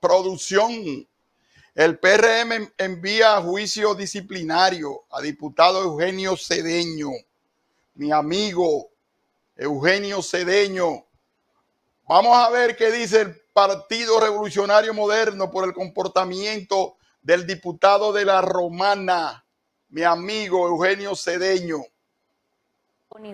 producción. El PRM envía juicio disciplinario a diputado Eugenio Cedeño, mi amigo Eugenio Cedeño. Vamos a ver qué dice el Partido Revolucionario Moderno por el comportamiento del diputado de la Romana, mi amigo Eugenio Cedeño.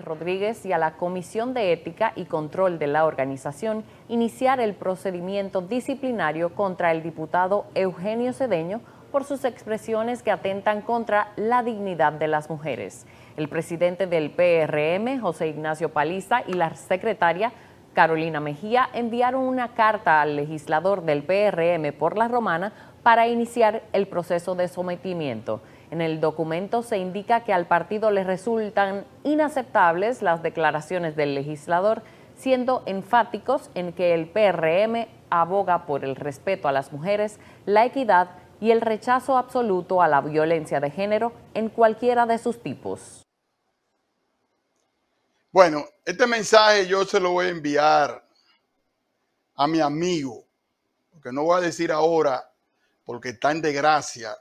Rodríguez y a la Comisión de Ética y Control de la organización iniciar el procedimiento disciplinario contra el diputado Eugenio Cedeño por sus expresiones que atentan contra la dignidad de las mujeres. El presidente del PRM, José Ignacio Paliza, y la secretaria Carolina Mejía enviaron una carta al legislador del PRM por la Romana para iniciar el proceso de sometimiento. En el documento se indica que al partido le resultan inaceptables las declaraciones del legislador, siendo enfáticos en que el PRM aboga por el respeto a las mujeres, la equidad y el rechazo absoluto a la violencia de género en cualquiera de sus tipos. Bueno, este mensaje yo se lo voy a enviar a mi amigo, porque no voy a decir ahora porque está en desgracia,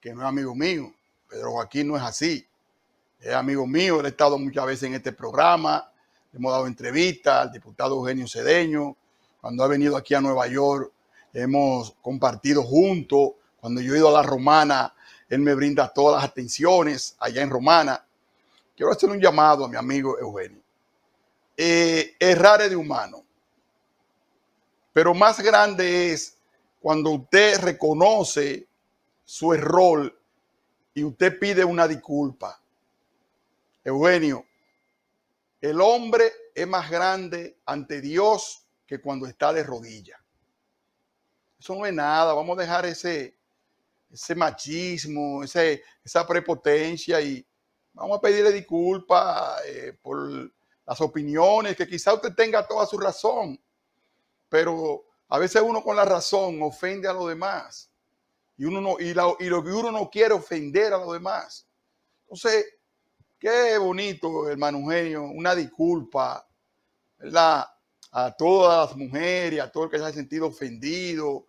que no es amigo mío. Pedro Joaquín no es así. Es amigo mío, él ha estado muchas veces en este programa, hemos dado entrevistas al diputado Eugenio Cedeño, cuando ha venido aquí a Nueva York, hemos compartido juntos, cuando yo he ido a la Romana, él me brinda todas las atenciones allá en Romana. Quiero hacer un llamado a mi amigo Eugenio. Eh, es raro de humano, pero más grande es cuando usted reconoce su error y usted pide una disculpa. Eugenio, el hombre es más grande ante Dios que cuando está de rodillas. Eso no es nada. Vamos a dejar ese, ese machismo, ese, esa prepotencia y vamos a pedirle disculpas eh, por las opiniones, que quizá usted tenga toda su razón, pero a veces uno con la razón ofende a los demás y, uno no, y, y lo que uno no quiere ofender a los demás. Entonces, qué bonito, hermano Eugenio, una disculpa, A todas las mujeres, y a todo el que se ha sentido ofendido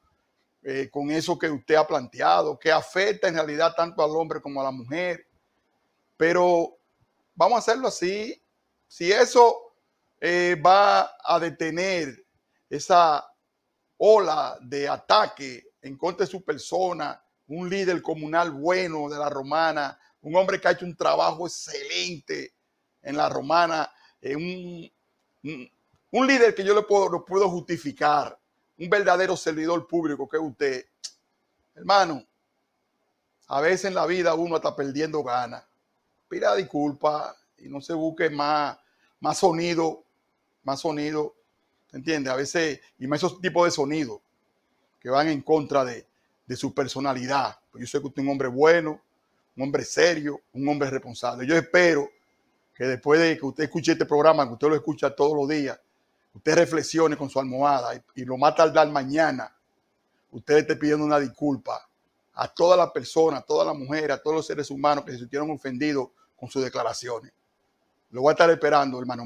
eh, con eso que usted ha planteado, que afecta en realidad tanto al hombre como a la mujer. Pero vamos a hacerlo así. Si eso eh, va a detener esa ola de ataque en contra de su persona, un líder comunal bueno de la romana, un hombre que ha hecho un trabajo excelente en la romana, eh, un, líder que yo le puedo, lo puedo justificar, un verdadero servidor público que es usted. Hermano, a veces en la vida uno está perdiendo ganas. Pida disculpas y no se busque más, más sonido, más sonido entiende A veces, y más esos tipos de sonidos que van en contra de, su personalidad. Pues yo sé que usted es un hombre bueno, un hombre serio, un hombre responsable. Yo espero que después de que usted escuche este programa, que usted lo escucha todos los días, usted reflexione con su almohada y, lo más tardar mañana, usted esté pidiendo una disculpa a todas las personas, a todas las mujeres, a todos los seres humanos que se sintieron ofendidos con sus declaraciones. Lo voy a estar esperando, hermano mío.